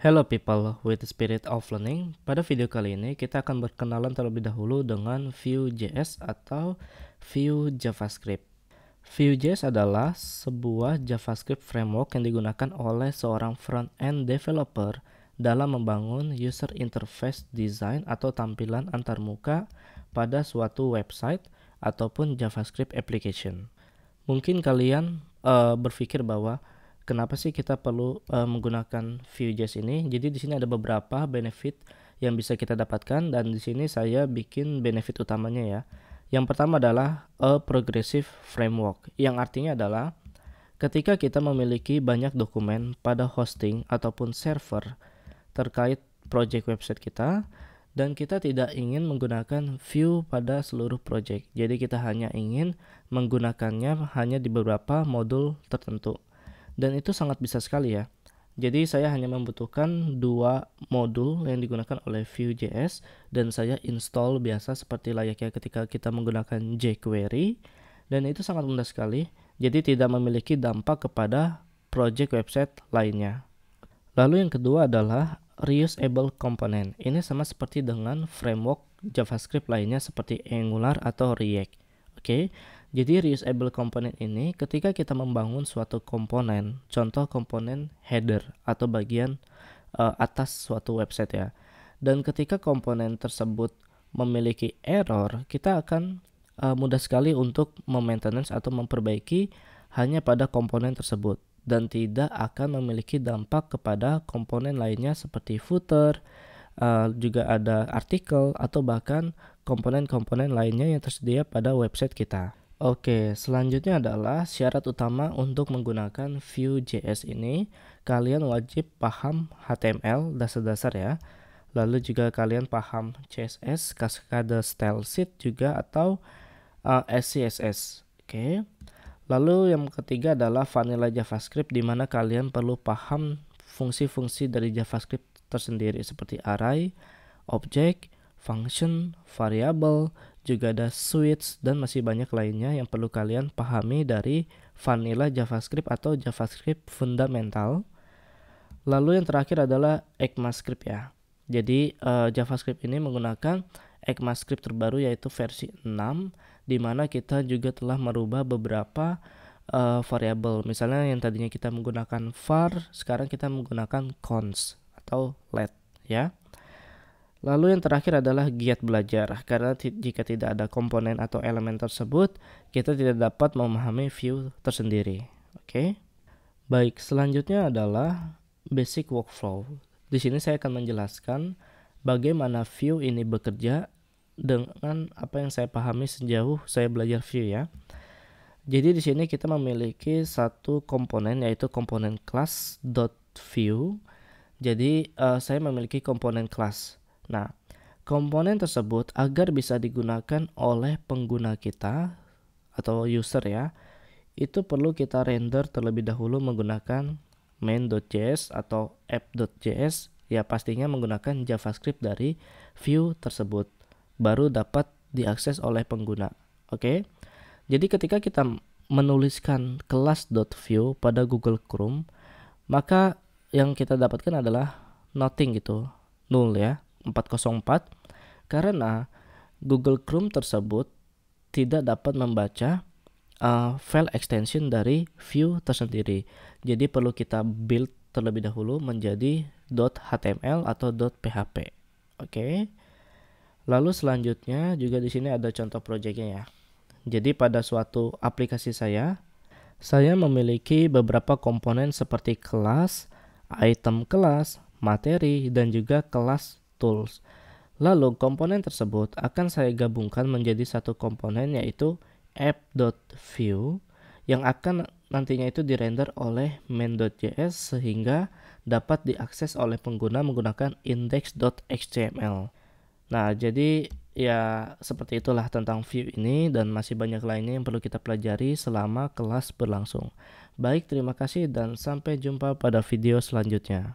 Hello people with spirit of learning. Pada video kali ini kita akan berkenalan terlebih dahulu dengan Vue.js atau Vue JavaScript. Vue.js adalah sebuah JavaScript framework yang digunakan oleh seorang front-end developer dalam membangun user interface design atau tampilan antarmuka pada suatu website ataupun JavaScript application. Mungkin kalian uh, berpikir bahwa kenapa sih kita perlu uh, menggunakan Vue.js ini? Jadi di sini ada beberapa benefit yang bisa kita dapatkan dan di sini saya bikin benefit utamanya ya. Yang pertama adalah a progressive framework yang artinya adalah ketika kita memiliki banyak dokumen pada hosting ataupun server terkait project website kita dan kita tidak ingin menggunakan view pada seluruh project. Jadi kita hanya ingin menggunakannya hanya di beberapa modul tertentu dan itu sangat bisa sekali ya. Jadi saya hanya membutuhkan dua modul yang digunakan oleh Vue.js dan saya install biasa seperti layaknya ketika kita menggunakan jQuery dan itu sangat mudah sekali. Jadi tidak memiliki dampak kepada project website lainnya. Lalu yang kedua adalah reusable component. Ini sama seperti dengan framework JavaScript lainnya seperti Angular atau React. Oke. Okay? Jadi reusable component ini ketika kita membangun suatu komponen, contoh komponen header atau bagian uh, atas suatu website ya. Dan ketika komponen tersebut memiliki error, kita akan uh, mudah sekali untuk memaintenance atau memperbaiki hanya pada komponen tersebut dan tidak akan memiliki dampak kepada komponen lainnya seperti footer, uh, juga ada artikel atau bahkan komponen-komponen lainnya yang tersedia pada website kita. Oke, selanjutnya adalah syarat utama untuk menggunakan Vue.js ini. Kalian wajib paham HTML dasar-dasar ya. Lalu juga kalian paham CSS, Cascade Style Sheet juga atau uh, eh, SCSS. Oke. Lalu yang ketiga adalah vanilla JavaScript di mana kalian perlu paham fungsi-fungsi dari JavaScript tersendiri seperti array, object, function, variable, juga ada switch dan masih banyak lainnya yang perlu kalian pahami dari vanilla JavaScript atau JavaScript fundamental. Lalu yang terakhir adalah ECMAScript ya. Jadi uh, JavaScript ini menggunakan ECMAScript terbaru yaitu versi 6 di mana kita juga telah merubah beberapa uh, eh, variabel. Misalnya yang tadinya kita menggunakan var, sekarang kita menggunakan cons atau let ya. Lalu yang terakhir adalah giat belajar, karena jika tidak ada komponen atau elemen tersebut, kita tidak dapat memahami view tersendiri. Oke, okay? baik. Selanjutnya adalah basic workflow. Di sini saya akan menjelaskan bagaimana view ini bekerja dengan apa yang saya pahami sejauh saya belajar view ya. Jadi di sini kita memiliki satu komponen yaitu komponen class view. Jadi uh, saya memiliki komponen class. Nah, komponen tersebut agar bisa digunakan oleh pengguna kita atau user ya, itu perlu kita render terlebih dahulu menggunakan main.js atau app.js ya pastinya menggunakan JavaScript dari view tersebut baru dapat diakses oleh pengguna. Oke. Okay? Jadi ketika kita menuliskan kelas.view pada Google Chrome, maka yang kita dapatkan adalah nothing gitu, nol ya, 404 karena Google Chrome tersebut tidak dapat membaca uh, file extension dari view tersendiri. Jadi perlu kita build terlebih dahulu menjadi .html atau .php. Oke. Okay. Lalu selanjutnya juga di sini ada contoh projectnya ya. Jadi pada suatu aplikasi saya, saya memiliki beberapa komponen seperti kelas, item kelas, materi, dan juga kelas tools. Lalu komponen tersebut akan saya gabungkan menjadi satu komponen yaitu app.view yang akan nantinya itu dirender oleh main.js sehingga dapat diakses oleh pengguna menggunakan index.html. Nah, jadi Ya, seperti itulah tentang view ini dan masih banyak lainnya yang perlu kita pelajari selama kelas berlangsung. Baik, terima kasih dan sampai jumpa pada video selanjutnya.